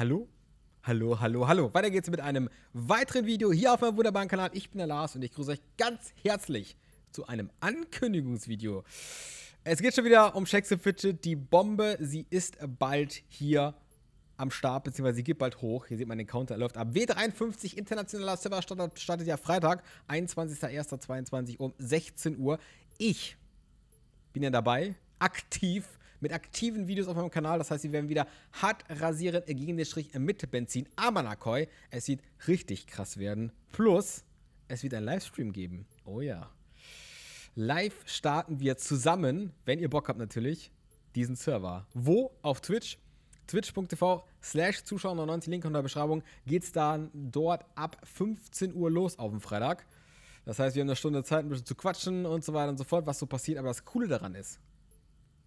Hallo? Hallo, hallo, hallo. Weiter geht's mit einem weiteren Video hier auf meinem wunderbaren Kanal. Ich bin der Lars und ich grüße euch ganz herzlich zu einem Ankündigungsvideo. Es geht schon wieder um Shakes Fidget, die Bombe. Sie ist bald hier am Start, beziehungsweise sie geht bald hoch. Hier sieht man den Counter, läuft ab. W53 internationaler Server startet, startet ja Freitag, 21.01.22 um 16 Uhr. Ich bin ja dabei, aktiv mit aktiven Videos auf meinem Kanal. Das heißt, sie werden wieder hart rasieren äh, gegen den Strich äh, mit Benzin Aber Nakoi, Es wird richtig krass werden. Plus, es wird ein Livestream geben. Oh ja. Live starten wir zusammen, wenn ihr Bock habt natürlich, diesen Server. Wo? Auf Twitch twitch.tv slash zuschauer99, Link in der Beschreibung, geht es dann dort ab 15 Uhr los auf dem Freitag. Das heißt, wir haben eine Stunde Zeit, ein bisschen zu quatschen und so weiter und so fort, was so passiert. Aber das Coole daran ist,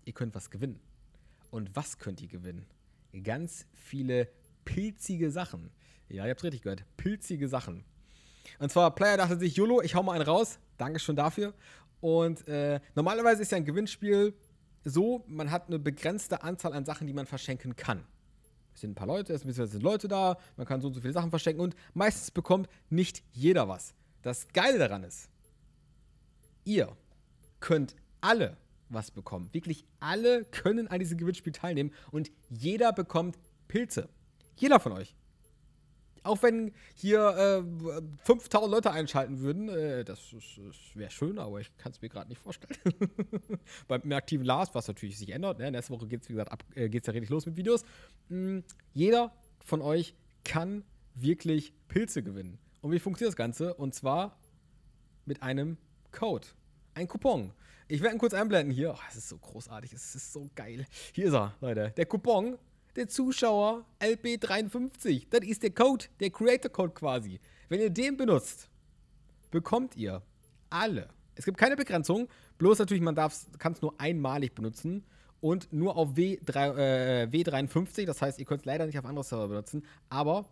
ihr könnt was gewinnen. Und was könnt ihr gewinnen? Ganz viele pilzige Sachen. Ja, ihr habt es richtig gehört. Pilzige Sachen. Und zwar, Player dachte sich, YOLO, ich hau mal einen raus. Dankeschön dafür. Und äh, normalerweise ist ja ein Gewinnspiel so, man hat eine begrenzte Anzahl an Sachen, die man verschenken kann. Es sind ein paar Leute, es sind Leute da, man kann so und so viele Sachen verschenken und meistens bekommt nicht jeder was. Das Geile daran ist, ihr könnt alle was bekommen. Wirklich alle können an diesem Gewinnspiel teilnehmen und jeder bekommt Pilze. Jeder von euch. Auch wenn hier äh, 5000 Leute einschalten würden, äh, das, das wäre schön, aber ich kann es mir gerade nicht vorstellen. Beim aktiven Last, was natürlich sich ändert, ne? nächste Woche geht es, wie gesagt, ab, äh, geht's ja richtig los mit Videos. Mhm. Jeder von euch kann wirklich Pilze gewinnen. Und wie funktioniert das Ganze? Und zwar mit einem Code ein Coupon. Ich werde ihn kurz einblenden hier. Oh, es oh, ist so großartig, es ist so geil. Hier ist er, Leute. Der Coupon der Zuschauer LB53. Das ist der Code, der Creator Code quasi. Wenn ihr den benutzt, bekommt ihr alle. Es gibt keine Begrenzung, bloß natürlich, man kann es nur einmalig benutzen und nur auf W3, äh, W53. Das heißt, ihr könnt es leider nicht auf andere Server benutzen. Aber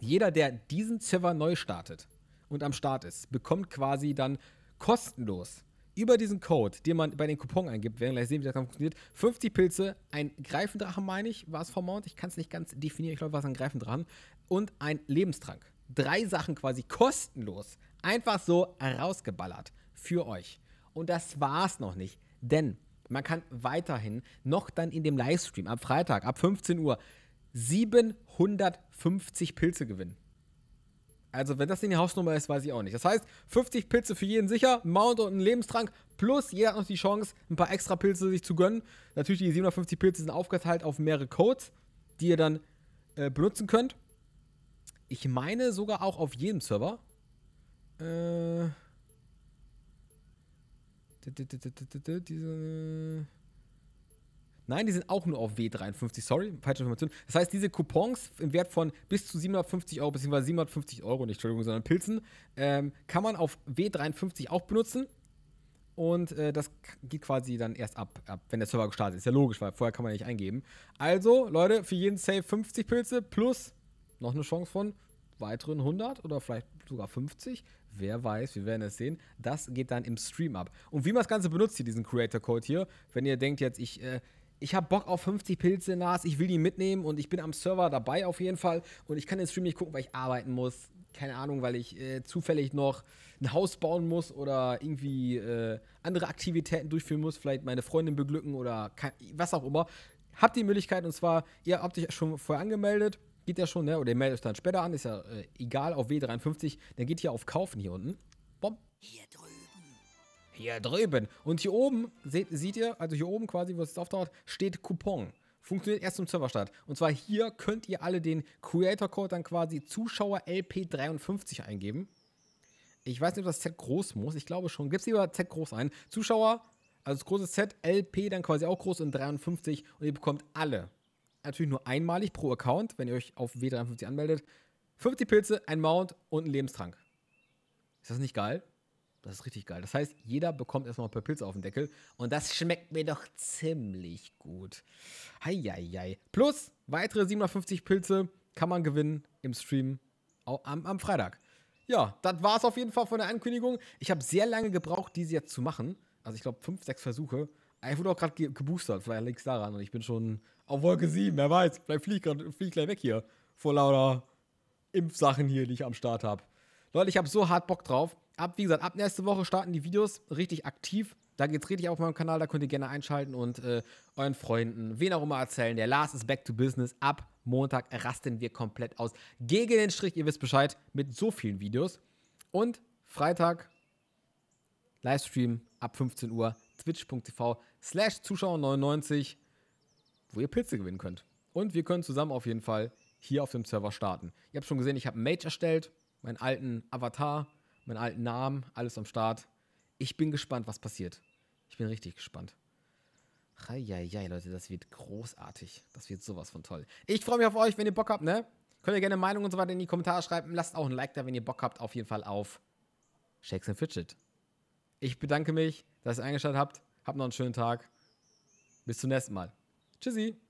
jeder, der diesen Server neu startet und am Start ist, bekommt quasi dann kostenlos über diesen Code, den man bei den Coupon eingibt, werden gleich sehen, wie das dann funktioniert. 50 Pilze, ein Greifendrachen, meine ich, war es vom Mount. Ich kann es nicht ganz definieren, ich glaube, war es ein Greifendrachen. Und ein Lebenstrank. Drei Sachen quasi kostenlos, einfach so rausgeballert für euch. Und das war es noch nicht, denn man kann weiterhin noch dann in dem Livestream am Freitag ab 15 Uhr 750 Pilze gewinnen. Also, wenn das denn die Hausnummer ist, weiß ich auch nicht. Das heißt, 50 Pilze für jeden sicher, Mount und ein Lebenstrank, plus jeder hat noch die Chance, ein paar extra Pilze sich zu gönnen. Natürlich, die 750 Pilze sind aufgeteilt halt auf mehrere Codes, die ihr dann äh, benutzen könnt. Ich meine sogar auch auf jedem Server. Äh. Diese. Nein, die sind auch nur auf W53, sorry, falsche Information. Das heißt, diese Coupons im Wert von bis zu 750 Euro, beziehungsweise 750 Euro, nicht Entschuldigung, sondern Pilzen, ähm, kann man auf W53 auch benutzen. Und äh, das geht quasi dann erst ab, ab, wenn der Server gestartet ist. Ist ja logisch, weil vorher kann man nicht eingeben. Also, Leute, für jeden Save 50 Pilze plus noch eine Chance von weiteren 100 oder vielleicht sogar 50. Wer weiß, wir werden es sehen. Das geht dann im Stream ab. Und wie man das Ganze benutzt hier, diesen Creator Code hier, wenn ihr denkt jetzt, ich, äh, ich habe Bock auf 50 Pilze Nas, ich will die mitnehmen und ich bin am Server dabei auf jeden Fall und ich kann den Stream nicht gucken, weil ich arbeiten muss. Keine Ahnung, weil ich äh, zufällig noch ein Haus bauen muss oder irgendwie äh, andere Aktivitäten durchführen muss, vielleicht meine Freundin beglücken oder kann, was auch immer. Habt die Möglichkeit und zwar, ihr habt euch schon vorher angemeldet, geht ja schon, ne? oder ihr meldet euch dann später an, ist ja äh, egal, auf W53, dann geht ihr auf Kaufen hier unten. Bom. Hier drüben. Hier drüben. Und hier oben, seht, seht ihr, also hier oben quasi, wo es jetzt auftaucht, steht Coupon. Funktioniert erst im Serverstart. Und zwar hier könnt ihr alle den Creator-Code dann quasi Zuschauer LP53 eingeben. Ich weiß nicht, ob das Z groß muss. Ich glaube schon. es lieber Z groß ein. Zuschauer, also das große Z, LP dann quasi auch groß und 53. Und ihr bekommt alle. Natürlich nur einmalig pro Account, wenn ihr euch auf W53 anmeldet. 50 Pilze, ein Mount und ein Lebenstrank. Ist das nicht geil? Das ist richtig geil. Das heißt, jeder bekommt erstmal ein paar Pilze auf den Deckel. Und das schmeckt mir doch ziemlich gut. Heieiei. Plus weitere 750 Pilze kann man gewinnen im Stream am, am Freitag. Ja, das war es auf jeden Fall von der Ankündigung. Ich habe sehr lange gebraucht, diese jetzt zu machen. Also ich glaube, fünf, sechs Versuche. Ich wurde auch gerade ge geboostert, vielleicht liegt es daran. Und ich bin schon auf Wolke 7, wer weiß. Vielleicht fliege ich, flieg gleich weg hier. Vor lauter Impfsachen hier, die ich am Start habe. Leute, ich habe so hart Bock drauf ab, wie gesagt, ab nächste Woche starten die Videos richtig aktiv. Da geht es richtig auf meinem Kanal, da könnt ihr gerne einschalten und äh, euren Freunden, wen auch immer erzählen. Der Lars ist back to business. Ab Montag rasten wir komplett aus. Gegen den Strich, ihr wisst Bescheid, mit so vielen Videos. Und Freitag Livestream ab 15 Uhr twitch.tv slash Zuschauer99, wo ihr Pilze gewinnen könnt. Und wir können zusammen auf jeden Fall hier auf dem Server starten. Ihr habt schon gesehen, ich habe einen Mage erstellt, meinen alten Avatar, meinen alten Namen, alles am Start. Ich bin gespannt, was passiert. Ich bin richtig gespannt. Eieiei, Leute, das wird großartig. Das wird sowas von toll. Ich freue mich auf euch, wenn ihr Bock habt, ne? Könnt ihr gerne Meinungen und so weiter in die Kommentare schreiben. Lasst auch ein Like da, wenn ihr Bock habt, auf jeden Fall auf Shakes and Fidget. Ich bedanke mich, dass ihr eingeschaltet habt. Habt noch einen schönen Tag. Bis zum nächsten Mal. Tschüssi.